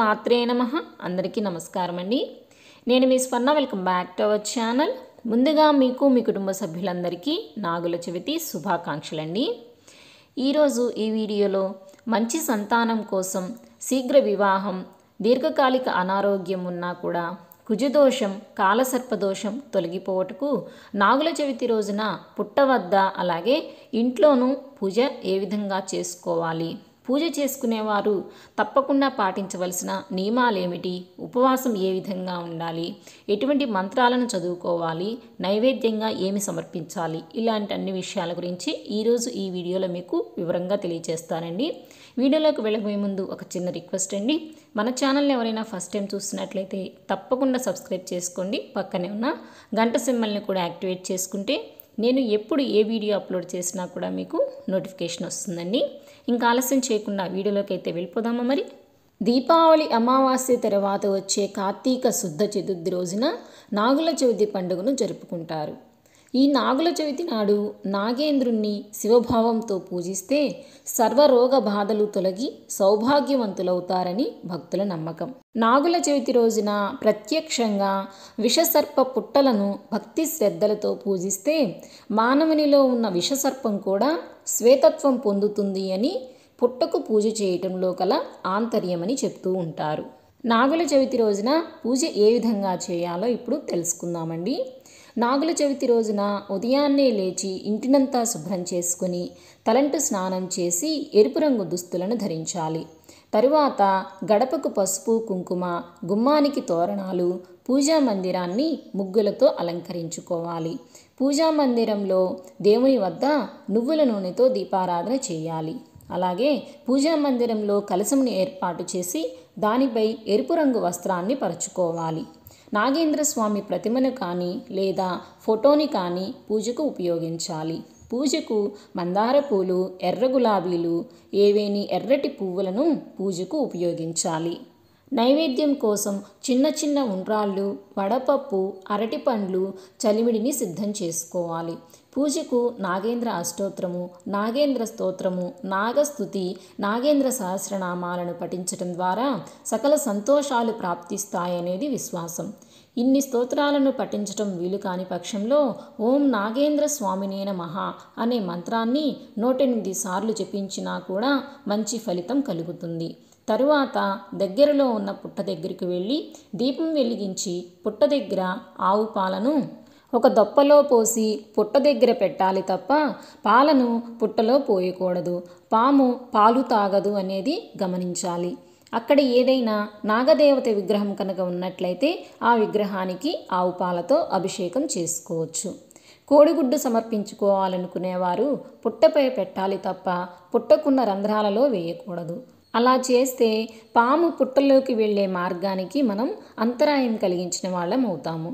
మాత్రే నమ అందరికీ నమస్కారం అండి నేను మీ Swarna welcome back to our channel ముందుగా మీకు మీ కుటుంబ సభ్యులందరికీ నాగుల శుభాకాంక్షలు శుభాకాంక్షలండి ఈరోజు ఈ వీడియోలో మంచి సంతానం కోసం శీఘ్ర వివాహం దీర్ఘకాలిక అనారోగ్యం ఉన్నా కూడా కుజదోషం కాలసర్పదోషం తొలగిపోవటకు నాగుల చవితి రోజున పుట్ట వద్ద అలాగే ఇంట్లోనూ పూజ ఏ విధంగా చేసుకోవాలి పూజ చేసుకునేవారు తప్పకుండా పాటించవలసిన నియమాలేమిటి ఉపవాసం ఏ విధంగా ఉండాలి ఎటువంటి మంత్రాలను చదువుకోవాలి నైవేద్యంగా ఏమి సమర్పించాలి ఇలాంటి అన్ని విషయాల గురించి ఈరోజు ఈ వీడియోలో మీకు వివరంగా తెలియజేస్తానండి వీడియోలోకి వెళ్ళబోయే ముందు ఒక చిన్న రిక్వెస్ట్ అండి మన ఛానల్ని ఎవరైనా ఫస్ట్ టైం చూస్తున్నట్లయితే తప్పకుండా సబ్స్క్రైబ్ చేసుకోండి పక్కనే ఉన్న గంట సింబల్ని కూడా యాక్టివేట్ చేసుకుంటే నేను ఎప్పుడు ఏ వీడియో అప్లోడ్ చేసినా కూడా మీకు నోటిఫికేషన్ వస్తుందండి ఇంకా ఆలస్యం చేయకుండా వీడియోలోకి అయితే వెళ్ళిపోదామా మరి దీపావళి అమావాస్య తర్వాత వచ్చే కార్తీక శుద్ధ చతుర్థి రోజున నాగుల చవితి పండుగను జరుపుకుంటారు ఈ నాగుల చవితి నాడు నాగేంద్రుణ్ణి శివభావంతో పూజిస్తే సర్వరోగ బాధలు తొలగి సౌభాగ్యవంతులవుతారని భక్తుల నమ్మకం నాగుల చవితి రోజున ప్రత్యక్షంగా విషసర్ప పుట్టలను భక్తి శ్రద్ధలతో పూజిస్తే మానవునిలో ఉన్న విషసర్పం కూడా శ్వేతత్వం పొందుతుంది అని పుట్టకు పూజ చేయటంలో కల ఆంతర్యమని చెప్తూ ఉంటారు నాగుల చవితి రోజున పూజ ఏ విధంగా చేయాలో ఇప్పుడు తెలుసుకుందామండి నాగుల చవితి రోజున ఉదయాన్నే లేచి ఇంటినంతా శుభ్రం చేసుకుని తలంటు స్నానం చేసి ఎరుపు రంగు దుస్తులను ధరించాలి తరువాత గడపకు పసుపు కుంకుమ గుమ్మానికి తోరణాలు పూజా మందిరాన్ని ముగ్గులతో అలంకరించుకోవాలి పూజా మందిరంలో దేవుని వద్ద నువ్వుల నూనెతో దీపారాధన చేయాలి అలాగే పూజా మందిరంలో కలసమును ఏర్పాటు చేసి దానిపై ఎరుపు రంగు వస్త్రాన్ని పరచుకోవాలి నాగేంద్రస్వామి ప్రతిమను కానీ లేదా ఫోటోని కానీ పూజకు ఉపయోగించాలి పూజకు మందార పూలు ఎర్ర గులాబీలు ఏవేని ఎర్రటి పువ్వులను పూజకు ఉపయోగించాలి నైవేద్యం కోసం చిన్న చిన్న ఉండ్రాళ్ళు వడపప్పు అరటిపండ్లు చలిమిడిని సిద్ధం చేసుకోవాలి పూజకు నాగేంద్ర అష్టోత్తరము నాగేంద్ర స్తోత్రము నాగస్థుతి నాగేంద్ర సహస్రనామాలను పఠించడం ద్వారా సకల సంతోషాలు ప్రాప్తిస్తాయనేది విశ్వాసం ఇన్ని స్తోత్రాలను పఠించటం వీలు కాని పక్షంలో ఓం నాగేంద్ర స్వామినే మహా అనే మంత్రాన్ని నూటెనిమిది సార్లు జపించినా కూడా మంచి ఫలితం కలుగుతుంది తరువాత దగ్గరలో ఉన్న పుట్ట దగ్గరికి వెళ్ళి దీపం వెలిగించి పుట్ట దగ్గర ఆవు పాలను ఒక దొప్పలో పోసి పుట్ట దగ్గర పెట్టాలి తప్ప పాలను పుట్టలో పోయకూడదు పాము పాలు తాగదు అనేది గమనించాలి అక్కడ ఏదైనా నాగదేవత విగ్రహం కనుక ఉన్నట్లయితే ఆ విగ్రహానికి ఆవు పాలతో అభిషేకం చేసుకోవచ్చు కోడిగుడ్డు సమర్పించుకోవాలనుకునేవారు పుట్టపై పెట్టాలి తప్ప పుట్టకున్న రంధ్రాలలో వేయకూడదు అలా చేస్తే పాము పుట్టలోకి వెళ్ళే మార్గానికి మనం అంతరాయం కలిగించిన వాళ్ళం అవుతాము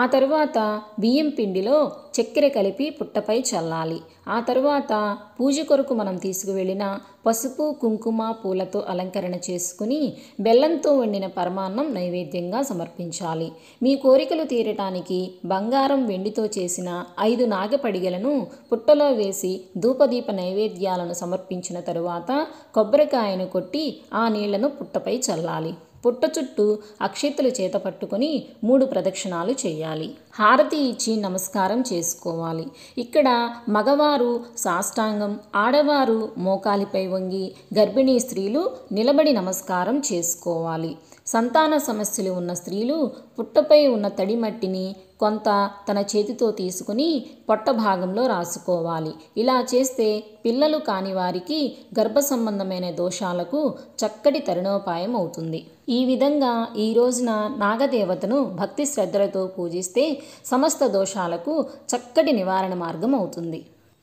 ఆ తరువాత బియ్యం పిండిలో చక్కెర కలిపి పుట్టపై చల్లాలి ఆ తరువాత పూజ కొరకు మనం తీసుకువెళ్ళిన పసుపు కుంకుమ పూలతో అలంకరణ చేసుకుని బెల్లంతో వండిన పరమాన్నం నైవేద్యంగా సమర్పించాలి మీ కోరికలు తీరటానికి బంగారం వెండితో చేసిన ఐదు నాగపడిగలను పుట్టలో వేసి ధూపదీప నైవేద్యాలను సమర్పించిన తరువాత కొబ్బరికాయను కొట్టి ఆ నీళ్లను పుట్టపై చల్లాలి పుట్ట చుట్టూ అక్షతలు చేత పట్టుకొని మూడు ప్రదక్షిణాలు చేయాలి హారతి ఇచ్చి నమస్కారం చేసుకోవాలి ఇక్కడ మగవారు సాష్టాంగం ఆడవారు మోకాలిపై వంగి గర్భిణీ స్త్రీలు నిలబడి నమస్కారం చేసుకోవాలి సంతాన సమస్యలు ఉన్న స్త్రీలు పుట్టపై ఉన్న తడి మట్టిని కొంత తన చేతితో తీసుకుని పొట్ట భాగంలో రాసుకోవాలి ఇలా చేస్తే పిల్లలు కాని వారికి గర్భ సంబంధమైన దోషాలకు చక్కటి తరుణోపాయం అవుతుంది ఈ విధంగా ఈ రోజున నాగదేవతను భక్తి శ్రద్ధలతో పూజిస్తే సమస్త దోషాలకు చక్కటి నివారణ మార్గం అవుతుంది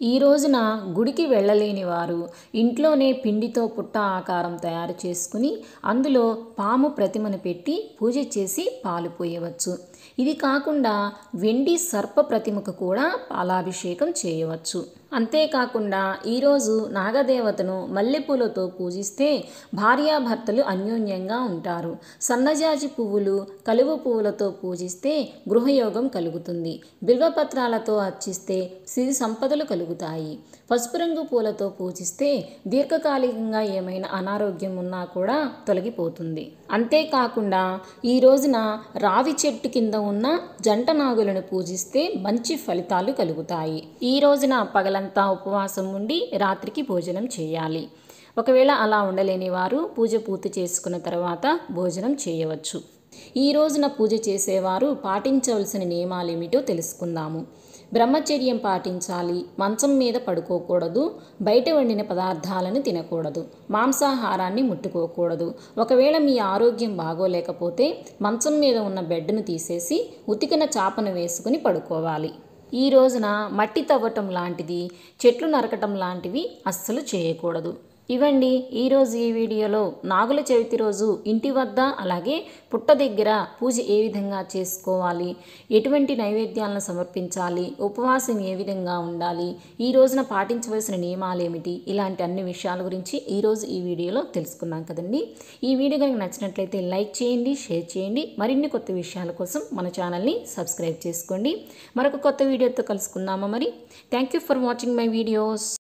ఈ రోజున గుడికి వెళ్ళలేని వారు ఇంట్లోనే పిండితో పుట్ట ఆకారం తయారు చేసుకుని అందులో పాము ప్రతిమను పెట్టి పూజ చేసి పాలు పోయవచ్చు ఇది కాకుండా వెండి సర్ప ప్రతిమకు కూడా పాలాభిషేకం చేయవచ్చు అంతేకాకుండా ఈరోజు నాగదేవతను మల్లెపూలతో పూజిస్తే భార్యాభర్తలు అన్యోన్యంగా ఉంటారు సన్నజాజి పువ్వులు కలువ పువ్వులతో పూజిస్తే గృహయోగం కలుగుతుంది బిల్వపత్రాలతో అర్చిస్తే సిరి సంపదలు కలుగుతాయి పసుపు రంగు పూలతో పూజిస్తే దీర్ఘకాలికంగా ఏమైనా అనారోగ్యం ఉన్నా కూడా తొలగిపోతుంది అంతేకాకుండా ఈ రోజున రావి చెట్టు కింద కింద ఉన్న జంట నాగులను పూజిస్తే మంచి ఫలితాలు కలుగుతాయి ఈ రోజున పగలంతా ఉపవాసం ఉండి రాత్రికి భోజనం చేయాలి ఒకవేళ అలా ఉండలేని వారు పూజ పూర్తి చేసుకున్న తర్వాత భోజనం చేయవచ్చు ఈ రోజున పూజ చేసేవారు పాటించవలసిన నియమాలు ఏమిటో తెలుసుకుందాము బ్రహ్మచర్యం పాటించాలి మంచం మీద పడుకోకూడదు బయట వండిన పదార్థాలను తినకూడదు మాంసాహారాన్ని ముట్టుకోకూడదు ఒకవేళ మీ ఆరోగ్యం బాగోలేకపోతే మంచం మీద ఉన్న బెడ్ను తీసేసి ఉతికిన చాపను వేసుకుని పడుకోవాలి ఈ రోజున మట్టి తవ్వటం లాంటిది చెట్లు నరకటం లాంటివి అస్సలు చేయకూడదు ఇవండి ఈరోజు ఈ వీడియోలో నాగుల చవితి రోజు ఇంటి వద్ద అలాగే పుట్ట దగ్గర పూజ ఏ విధంగా చేసుకోవాలి ఎటువంటి నైవేద్యాలను సమర్పించాలి ఉపవాసం ఏ విధంగా ఉండాలి ఈ రోజున పాటించవలసిన నియమాలు ఏమిటి ఇలాంటి అన్ని విషయాల గురించి ఈరోజు ఈ వీడియోలో తెలుసుకున్నాం కదండి ఈ వీడియో కనుక నచ్చినట్లయితే లైక్ చేయండి షేర్ చేయండి మరిన్ని కొత్త విషయాల కోసం మన ఛానల్ని సబ్స్క్రైబ్ చేసుకోండి మరొక కొత్త వీడియోతో కలుసుకుందామా మరి thank you for watching my videos